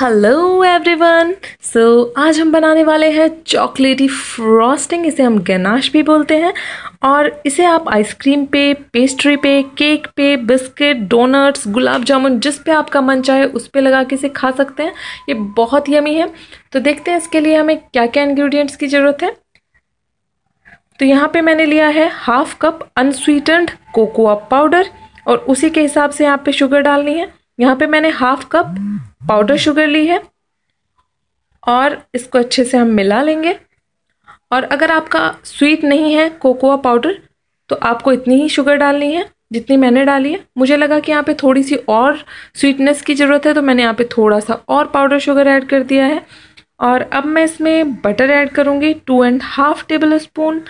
hello everyone so आज हम बनाने वाले हैं चॉकलेटी फ्रॉस्टिंग इसे हम गनाश भी बोलते हैं और इसे आप आइसक्रीम पे पेस्ट्री पे केक पे बिस्किट डोनट्स गुलाब जामुन जिस पे आपका मन चाहे उस पे लगा के इसे खा सकते हैं ये बहुत यमी है तो देखते हैं इसके लिए हमें क्या क्या इन्ग्रीडियंट्स की ज़रूरत है तो यहाँ पर मैंने लिया है half cup unsweetened cocoa powder और उसी के हिसाब से यहाँ पे शुगर डालनी है यहाँ पे मैंने हाफ कप पाउडर शुगर ली है और इसको अच्छे से हम मिला लेंगे और अगर आपका स्वीट नहीं है कोकोआ पाउडर तो आपको इतनी ही शुगर डालनी है जितनी मैंने डाली है मुझे लगा कि यहाँ पे थोड़ी सी और स्वीटनेस की ज़रूरत है तो मैंने यहाँ पे थोड़ा सा और पाउडर शुगर ऐड कर दिया है और अब मैं इसमें बटर ऐड करूँगी two and half tablespoon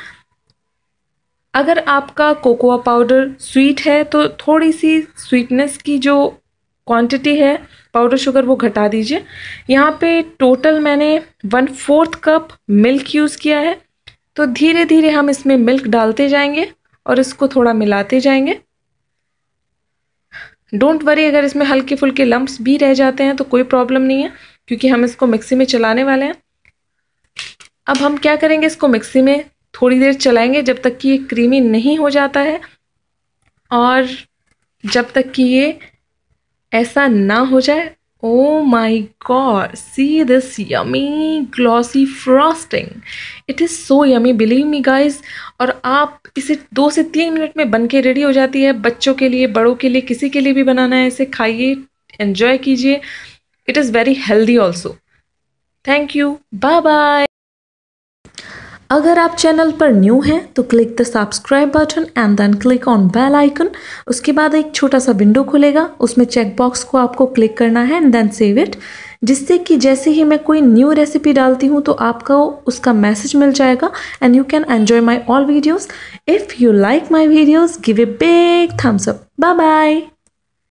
अगर आपका कोकोआ पाउडर स्वीट है तो थोड़ी सी स्वीटनेस की जो क्वांटिटी है पाउडर शुगर वो घटा दीजिए यहाँ पे टोटल मैंने one fourth cup milk use किया है तो धीरे धीरे हम इसमें मिल्क डालते जाएंगे और इसको थोड़ा मिलाते जाएंगे डोंट वरी अगर इसमें हल्के फुल्के लम्ब्स भी रह जाते हैं तो कोई प्रॉब्लम नहीं है क्योंकि हम इसको मिक्सी में चलाने वाले हैं अब हम क्या करेंगे इसको मिक्सी में थोड़ी देर चलाएंगे जब तक कि ये क्रीमी नहीं हो जाता है और जब तक कि ये ऐसा ना हो जाए oh my god see this yummy glossy frosting it is so yummy believe me guys और आप इसे दो से तीन मिनट में बन के रेडी हो जाती है बच्चों के लिए बड़ों के लिए किसी के लिए भी बनाना है इसे खाइए एन्जॉय कीजिए it is very healthy also thank you bye bye अगर आप चैनल पर न्यू हैं तो click the subscribe button and then click on bell icon उसके बाद एक छोटा सा विंडो खुलेगा उसमें चेकबॉक्स को आपको क्लिक करना है एंड देन सेव इट जिससे कि जैसे ही मैं कोई न्यू रेसिपी डालती हूँ तो आपको उसका मैसेज मिल जाएगा and you can enjoy my all videos if you like my videos give a big thumbs up bye bye